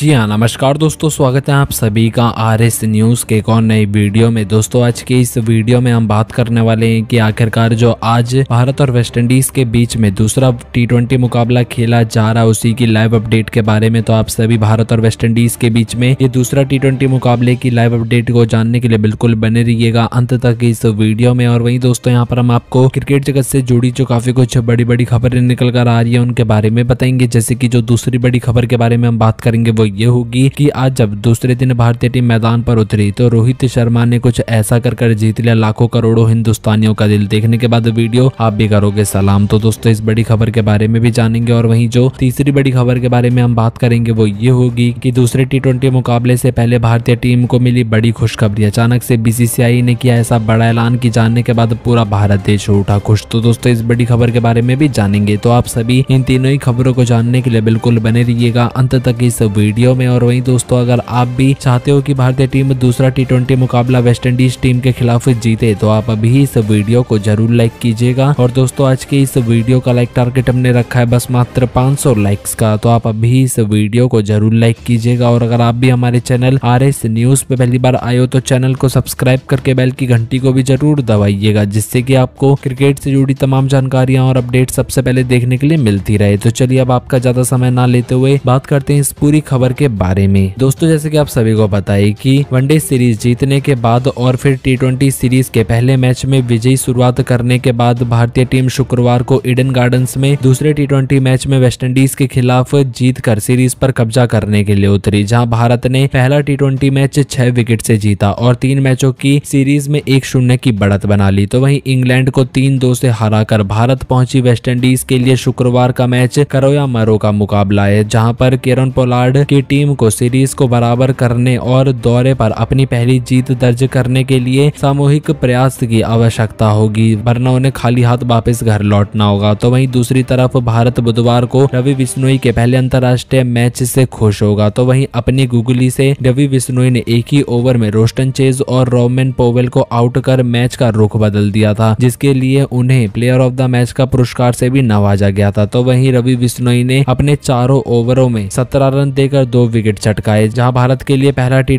जी हाँ नमस्कार दोस्तों स्वागत है आप सभी का आर एस न्यूज़ के एक और नई वीडियो में दोस्तों आज के इस वीडियो में हम बात करने वाले हैं कि आखिरकार जो आज भारत और वेस्ट इंडीज के बीच में दूसरा टी ट्वेंटी मुकाबला खेला जा रहा है उसी की लाइव अपडेट के बारे में तो आप सभी भारत और वेस्ट इंडीज के बीच में ये दूसरा टी ट्वेंटी मुकाबले की लाइव अपडेट को जानने के लिए बिल्कुल बने रहिएगा अंत तक इस वीडियो में और वही दोस्तों यहाँ पर हम आपको क्रिकेट जगत से जुड़ी जो काफी कुछ बड़ी बड़ी खबरें निकल कर आ रही है उनके बारे में बताएंगे जैसे की जो दूसरी बड़ी खबर के बारे में हम बात करेंगे वही ये होगी कि आज जब दूसरे दिन भारतीय टीम मैदान पर उतरी तो रोहित शर्मा ने कुछ ऐसा कर कर जीत लिया लाखों करोड़ों हिंदुस्तानियों का दिल देखने के बाद वीडियो आप भी करोगे सलाम तो दोस्तों इस बड़ी खबर के बारे में भी जानेंगे और वही जो तीसरी बड़ी खबर के बारे में हम बात करेंगे वो ये होगी की दूसरे टी मुकाबले से पहले भारतीय टीम को मिली बड़ी खुशखबरी अचानक से बीसीसीआई ने किया ऐसा बड़ा ऐलान की जानने के बाद पूरा भारत देश उठा खुश तो दोस्तों इस बड़ी खबर के बारे में भी जानेंगे तो आप सभी इन तीनों ही खबरों को जानने के लिए बिल्कुल बने रहिएगा अंत तक इस वीडियो वीडियो में और वहीं दोस्तों अगर आप भी चाहते हो कि भारतीय टीम दूसरा टी मुकाबला वेस्ट इंडीज टीम के खिलाफ जीते तो आप अभी इस वीडियो को जरूर लाइक कीजिएगा और दोस्तों आज के इस वीडियो का लाइक टारगेट हमने रखा है बस मात्र पांच लाइक्स का तो आप अभी इस वीडियो को जरूर लाइक कीजिएगा और अगर आप भी हमारे चैनल आर एस न्यूज पे पहली बार आए हो तो चैनल को सब्सक्राइब करके बेल की घंटी को भी जरूर दबाइएगा जिससे की आपको क्रिकेट से जुड़ी तमाम जानकारियां और अपडेट सबसे पहले देखने के लिए मिलती रहे तो चलिए अब आपका ज्यादा समय ना लेते हुए बात करते हैं इस पूरी खबर ओवर के बारे में दोस्तों जैसे कि आप सभी को पता है कि वनडे सीरीज जीतने के बाद और फिर टी सीरीज के पहले मैच में विजयी शुरुआत करने के बाद भारतीय टीम शुक्रवार को इडन गार्डन्स में दूसरे टी मैच में वेस्टइंडीज के खिलाफ जीत कर सीरीज पर कब्जा करने के लिए उतरी जहां भारत ने पहला टी मैच छह विकेट से जीता और तीन मैचों की सीरीज में एक शून्य की बढ़त बना ली तो वहीं इंग्लैंड को तीन दो से कर भारत पहुंची वेस्टइंडीज के लिए शुक्रवार का मैच करो या मरो का मुकाबला है जहां पर केरन पोलार्ड की टीम को सीरीज को बराबर करने और दौरे पर अपनी पहली जीत दर्ज करने के लिए सामूहिक प्रयास की आवश्यकता होगी वरना उन्हें खाली हाथ वापस घर लौटना होगा तो वहीं दूसरी तरफ भारत बुधवार को रवि बिश्नोई के पहले अंतर्राष्ट्रीय मैच से खुश होगा तो वहीं अपनी गुगली से रवि बिश्नोई ने एक ही ओवर में रोस्टन चेज और रोमन पोवेल को आउट कर मैच का रुख बदल दिया था जिसके लिए उन्हें प्लेयर ऑफ द मैच का पुरस्कार से भी नवाजा गया था तो वहीं रवि बिश्नोई ने अपने चारों ओवरों में सत्रह रन देकर अंदर दो विकेट चटकाए जहां भारत के लिए पहला टी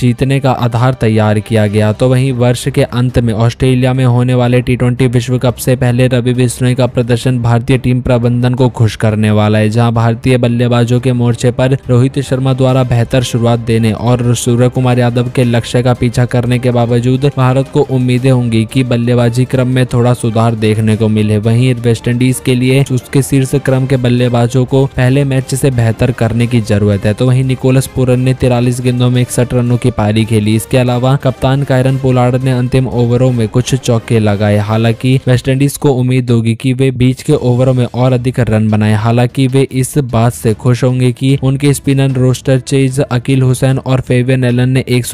जीतने का आधार तैयार किया गया तो वहीं वर्ष के अंत में ऑस्ट्रेलिया में होने वाले टी विश्व कप से पहले रवि बिश्नोई का प्रदर्शन भारतीय टीम प्रबंधन को खुश करने वाला है जहाँ भारतीय बल्लेबाजों के मोर्चे पर रोहित शर्मा द्वारा बेहतर शुरुआत देने और सूर्य कुमार यादव के लक्ष्य का पीछा करने के बावजूद भारत को उम्मीदें होंगी कि बल्लेबाजी क्रम में थोड़ा सुधार देखने को मिले वहीं वेस्टइंडीज के लिए उसके शीर्ष क्रम के बल्लेबाजों को पहले मैच से बेहतर करने की जरूरत रहता है तो वहीं निकोलस पुरन ने तिरालीस गेंदों में इकसठ रनों की पारी खेली इसके अलावा कप्तान कायरन पोलार्ड ने अंतिम ओवरों में कुछ चौके लगाए हालांकि वेस्टइंडीज को उम्मीद होगी कि वे बीच के ओवरों में और अधिक रन बनाए हालांकि वे इस बात से खुश होंगे कि उनके spinner Roston Chase Akeal Hosein और फेवियन एलन ने एक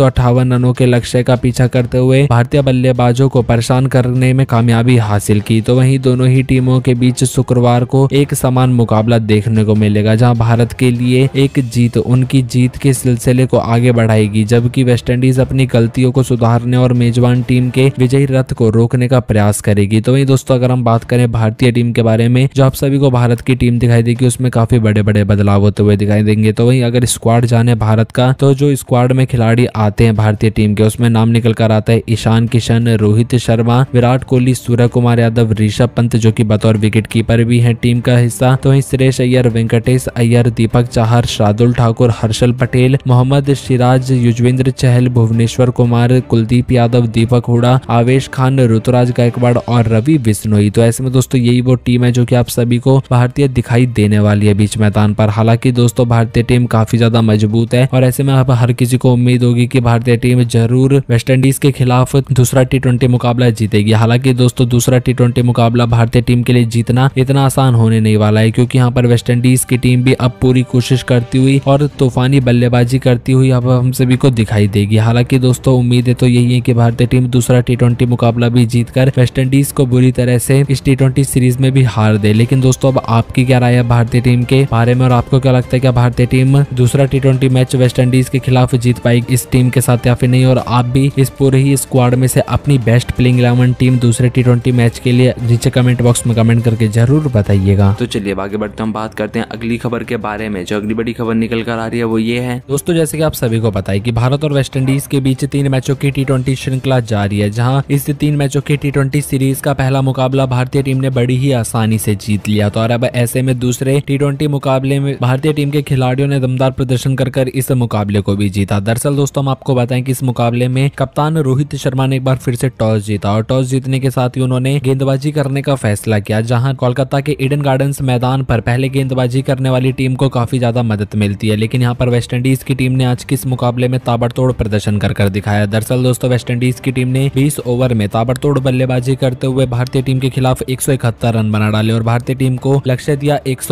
रनों के लक्ष्य का पीछा करते हुए भारतीय बल्लेबाजों को परेशान करने में कामयाबी हासिल की तो वहीं दोनों ही टीमों के बीच शुक्रवार को एक समान मुकाबला देखने को मिलेगा जहां भारत के लिए एक जीत उनकी जीत के सिलसिले को आगे बढ़ाएगी जबकि वेस्टइंडीज अपनी गलतियों को सुधारने और मेजबान टीम के विजयी रथ को रोकने का प्रयास करेगी तो वही दोस्तों अगर हम बात करें भारतीय टीम के बारे में जो आप सभी को भारत की टीम दिखाई देगी उसमें काफी बड़े बड़े बदलाव होते हुए दिखाई देंगे तो वही अगर स्क्वाड जाने भारत का तो जो स्क्वाड में खिलाड़ी आते हैं भारतीय टीम के उसमें नाम निकल कर आता है ईशान किशन रोहित शर्मा विराट कोहली सूर्य कुमार यादव ऋषभ पंत जो की बतौर विकेट कीपर भी है टीम का हिस्सा तो वही सुरेश अय्यर वेंकटेश अय्यर दीपक चाहर श्रादुल अब्दुल ठाकुर हर्षल पटेल मोहम्मद सिराज युजवेंद्र चहल भुवनेश्वर कुमार कुलदीप यादव दीपक हुडा आवेश खान ऋतुराज गायकवाड़ और रवि बिश्नोई तो ऐसे में दोस्तों यही वो टीम है जो की आप सभी को भारतीय दिखाई देने वाली है बीच मैदान पर हालांकि दोस्तों भारतीय टीम काफी ज्यादा मजबूत है और ऐसे में आप हर किसी को उम्मीद होगी की भारतीय टीम जरूर वेस्टइंडीज के खिलाफ दूसरा टी मुकाबला जीतेगी हालांकि दोस्तों दूसरा टी मुकाबला भारतीय टीम के लिए जीतना इतना आसान होने नहीं वाला है क्योंकि यहाँ पर वेस्टइंडीज की टीम भी अब पूरी कोशिश करती हुई हुई और तूफानी बल्लेबाजी करती हुई अब हम सभी को दिखाई देगी हालांकि दोस्तों उम्मीद है तो यही है कि भारतीय टीम दूसरा टी मुकाबला भी जीतकर वेस्टइंडीज को बुरी तरह से इस टी सीरीज में भी हार दे लेकिन दोस्तों अब आपकी क्या राय है भारतीय टीम के बारे में और आपको क्या लगता है क्या भारतीय टीम दूसरा टी मैच वेस्ट इंडीज के खिलाफ जीत पाएगी इस टीम के साथ या फिर नहीं और आप भी इस पूरे ही स्क्वाड में से अपनी बेस्ट प्लेइंग इलेवन टीम दूसरे टी मैच के लिए नीचे कमेंट बॉक्स में कमेंट करके जरूर बताइएगा तो चलिए आगे बढ़ते हम बात करते हैं अगली खबर के बारे में जो अगली बड़ी खबर निकल कर आ रही है वो ये है दोस्तों जैसे कि आप सभी को पता है कि भारत और वेस्ट इंडीज के बीच तीन मैचों की टी ट्वेंटी श्रृंखला जारी है जहां इस तीन मैचों की टी ट्वेंटी सीरीज का पहला मुकाबला भारतीय टीम ने बड़ी ही आसानी से जीत लिया तो और अब ऐसे में दूसरे टी ट्वेंटी मुकाबले में भारतीय टीम के खिलाड़ियों ने दमदार प्रदर्शन कर कर इस मुकाबले को भी जीता दरअसल दोस्तों हम आपको बताएं कि इस मुकाबले में कप्तान रोहित शर्मा ने एक बार फिर से टॉस जीता और टॉस जीतने के साथ ही उन्होंने गेंदबाजी करने का फैसला किया जहां कोलकाता के ईडन गार्डन मैदान पर पहले गेंदबाजी करने वाली टीम को काफी ज्यादा मदद मिली मिलती है लेकिन यहाँ पर वेस्ट इंडीज की टीम ने आज के इस मुकाबले में ताबड़तोड़ प्रदर्शन कर कर दिखाया दरअसल दोस्तों वेस्ट इंडीज की टीम ने बीस ओवर में ताबड़तोड़ बल्लेबाजी करते हुए भारतीय टीम के खिलाफ एक रन बना डाले और भारतीय टीम को लक्ष्य दिया एक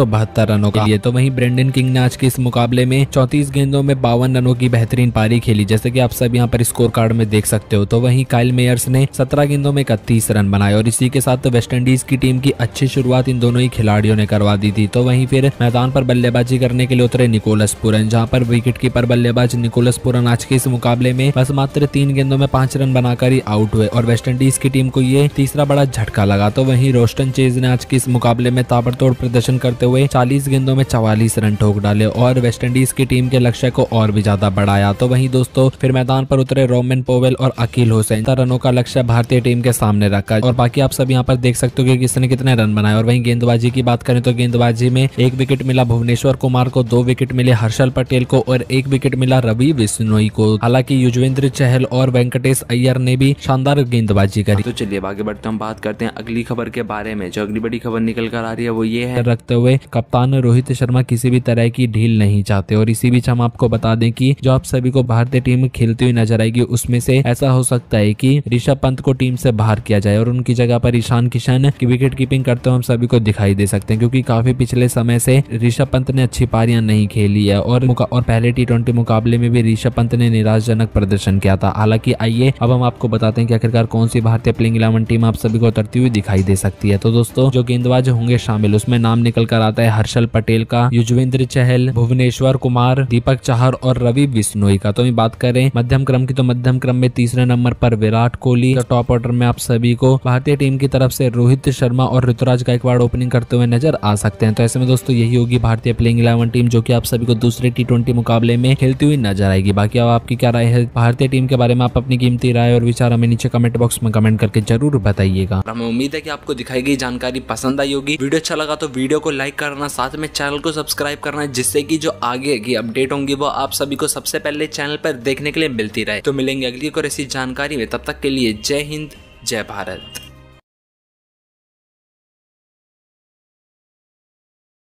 रनों के लिए तो वही ब्रेंडन किंग ने आज के इस मुकाबले में चौतीस गेंदों में बावन रनों की बेहतरीन पारी खेली जैसे की आप सब यहाँ पर स्कोर कार्ड में देख सकते हो तो वही काइल मेयर्स ने सत्रह गेंदों में इकतीस रन बनाए और इसी के साथ वेस्ट इंडीज की टीम की अच्छी शुरुआत इन दोनों ही खिलाड़ियों ने करवा दी थी तो वहीं फिर मैदान पर बल्लेबाजी करने के लिए उतरे निकोलस पुरन जहां पर विकेट कीपर बल्लेबाज निकोलस पुरन आज के इस मुकाबले में बस मात्र तीन गेंदों में पांच रन बनाकर ही आउट हुए और वेस्टइंडीज की टीम को ये तीसरा बड़ा झटका लगा तो वहीं रोस्टन चेज ने आज के इस मुकाबले में ताबड़तोड़ प्रदर्शन करते हुए चालीस गेंदों में चवालीस रन ठोक डाले और वेस्ट इंडीज की टीम के लक्ष्य को और भी ज्यादा बढ़ाया तो वही दोस्तों फिर मैदान पर उतरे रोमन पोवेल और अकील हुसैन रनों का लक्ष्य भारतीय टीम के सामने रखा और बाकी आप सब यहाँ पर देख सकते हो कि किसने कितने रन बनाए और वहीं गेंदबाजी की बात करें तो गेंदबाजी में एक विकेट मिला भुवनेश्वर कुमार को दो विकेट विकेट मिले हर्षल पटेल को और एक विकेट मिला रवि बिश्नोई को हालांकि युजवेंद्र चहल और वेंकटेश अय्यर ने भी शानदार गेंदबाजी करी तो चलिए आगे बढ़ते हम बात करते हैं अगली खबर के बारे में जो अगली बड़ी खबर निकल कर आ रही है वो ये है रखते हुए कप्तान रोहित शर्मा किसी भी तरह की ढील नहीं चाहते और इसी बीच हम आपको बता दें की जो आप सभी को भारतीय टीम खेलती हुई नजर आएगी उसमें से ऐसा हो सकता है की ऋषभ पंत को टीम से बाहर किया जाए और उनकी जगह पर ईशान किशन की विकेट कीपिंग करते हुए हम सभी को दिखाई दे सकते हैं क्योंकि काफी पिछले समय से ऋषभ पंत ने अच्छी पारियां नहीं खेली खेली है और और पहले टी मुकाबले में भी ऋषभ पंत ने निराशजनक प्रदर्शन किया था हालांकि आइए अब हम आपको बताते हैं कि आखिरकार कौन सी भारतीय प्लेइंग इलेवन टीम आप सभी को उतरती हुई दिखाई दे सकती है तो दोस्तों जो गेंदबाज होंगे शामिल उसमें नाम निकल कर आता है हर्षल पटेल का युजवेंद्र चहल भुवनेश्वर कुमार दीपक चाहर और रवि बिश्नोई का तो हम बात करें मध्यम क्रम की तो मध्यम क्रम में तीसरे नंबर पर विराट कोहली टॉप तो ऑर्डर में आप सभी को भारतीय टीम की तरफ से रोहित शर्मा और ऋतुराज गायकवाड़ ओपनिंग करते हुए नजर आ सकते हैं तो ऐसे में दोस्तों यही होगी भारतीय प्लेइंग इलेवन टीम जो की आप सभी को दूसरे टी मुकाबले में खेलती हुई नजर आएगी बाकी अब आपकी क्या राय है भारतीय टीम के बारे में आप अपनी कीमती राय और विचार हमें नीचे कमेंट बॉक्स में कमेंट करके जरूर बताइएगा हमें उम्मीद है की आपको दिखाई गई जानकारी पसंद आई होगी वीडियो अच्छा लगा तो वीडियो को लाइक करना साथ में चैनल को सब्सक्राइब करना जिससे की जो आगे की अपडेट होंगी वो आप सभी को सबसे पहले चैनल पर देखने के लिए मिलती रहे तो मिलेंगे अगली और ऐसी जानकारी में तब तक के लिए जय हिंद जय भारत